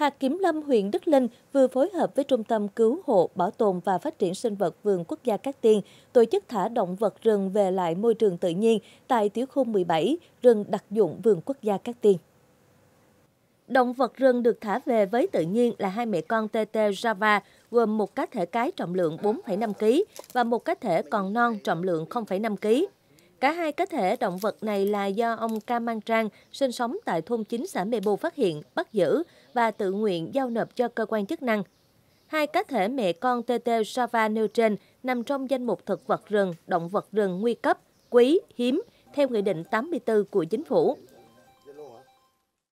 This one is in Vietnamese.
Hạt Kiểm Lâm huyện Đức Linh vừa phối hợp với Trung tâm Cứu hộ, Bảo tồn và Phát triển Sinh vật Vườn Quốc gia Cát Tiên tổ chức thả động vật rừng về lại môi trường tự nhiên tại tiểu khu 17, rừng đặc dụng Vườn Quốc gia Cát Tiên. Động vật rừng được thả về với tự nhiên là hai mẹ con TT Java, gồm một cá thể cái trọng lượng 4,5 kg và một cá thể còn non trọng lượng 0,5 kg. Cả hai cá thể động vật này là do ông Cam Mang Trang sinh sống tại thôn 9 xã Mê Bô phát hiện, bắt giữ và tự nguyện giao nộp cho cơ quan chức năng. Hai cá thể mẹ con TT Sava nêu trên nằm trong danh mục thực vật rừng, động vật rừng nguy cấp, quý, hiếm theo Nghị định 84 của Chính phủ.